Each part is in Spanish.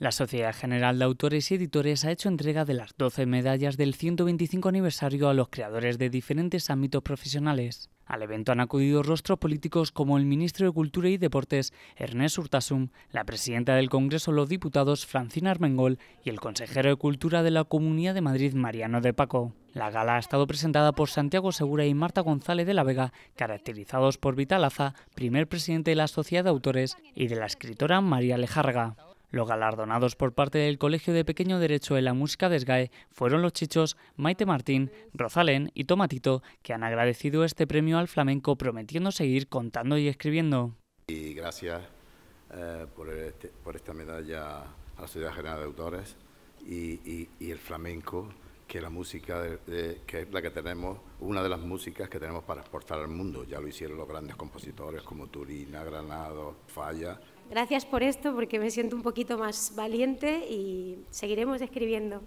La Sociedad General de Autores y Editores ha hecho entrega de las 12 medallas del 125 aniversario a los creadores de diferentes ámbitos profesionales. Al evento han acudido rostros políticos como el ministro de Cultura y Deportes, Ernest Urtasun, la presidenta del Congreso los Diputados, Francina Armengol, y el consejero de Cultura de la Comunidad de Madrid, Mariano de Paco. La gala ha estado presentada por Santiago Segura y Marta González de la Vega, caracterizados por Vitalaza, primer presidente de la Sociedad de Autores, y de la escritora María Lejarga. Los galardonados por parte del Colegio de Pequeño Derecho de la Música de SGAE fueron los chichos Maite Martín, Rosalén y Tomatito, que han agradecido este premio al flamenco prometiendo seguir contando y escribiendo. Y gracias eh, este, por, esta medalla a la Sociedad General de Autores y, y el flamenco que la música, que es la que tenemos, una de las músicas que tenemos para exportar al mundo. Ya lo hicieron los grandes compositores como Turina, Granado, Falla. Gracias por esto, porque me siento un poquito más valiente y seguiremos escribiendo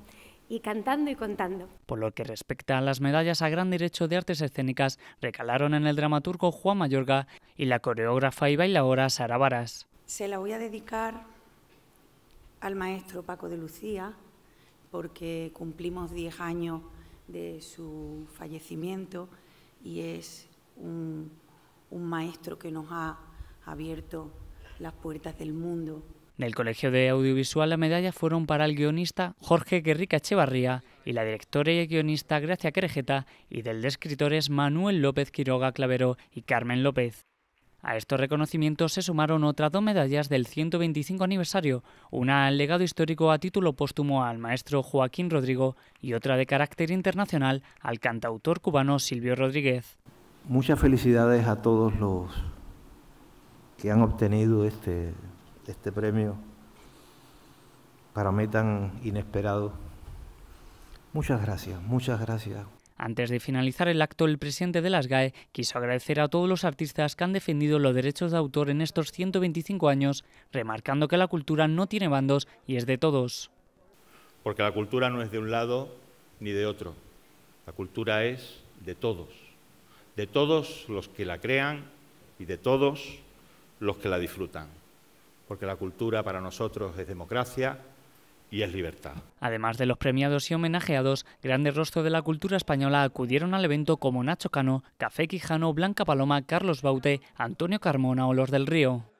y cantando y contando. Por lo que respecta a las medallas a gran derecho de artes escénicas, recalaron en el dramaturgo Juan Mayorga y la coreógrafa y bailadora Sara Varas. Se la voy a dedicar al maestro Paco de Lucía, porque cumplimos 10 años de su fallecimiento y es un, maestro que nos ha abierto las puertas del mundo. En el Colegio de Audiovisual la medalla fueron para el guionista Jorge Guerrica Echevarría y la directora y guionista Gracia Querejeta y del de escritores Manuel López Quiroga Clavero y Carmen López. A estos reconocimientos se sumaron otras dos medallas del 125 aniversario, una al legado histórico a título póstumo al maestro Joaquín Rodrigo y otra de carácter internacional al cantautor cubano Silvio Rodríguez. Muchas felicidades a todos los que han obtenido este, este premio para mí tan inesperado. Muchas gracias, muchas gracias antes de finalizar el acto, el presidente de las GAE quiso agradecer a todos los artistas que han defendido los derechos de autor en estos 125 años, remarcando que la cultura no tiene bandos y es de todos. Porque la cultura no es de un lado ni de otro. La cultura es de todos. De todos los que la crean y de todos los que la disfrutan. Porque la cultura para nosotros es democracia, y es libertad. Además de los premiados y homenajeados, grandes rostros de la cultura española acudieron al evento como Nacho Cano, Café Quijano, Blanca Paloma, Carlos Baute, Antonio Carmona o Los del Río.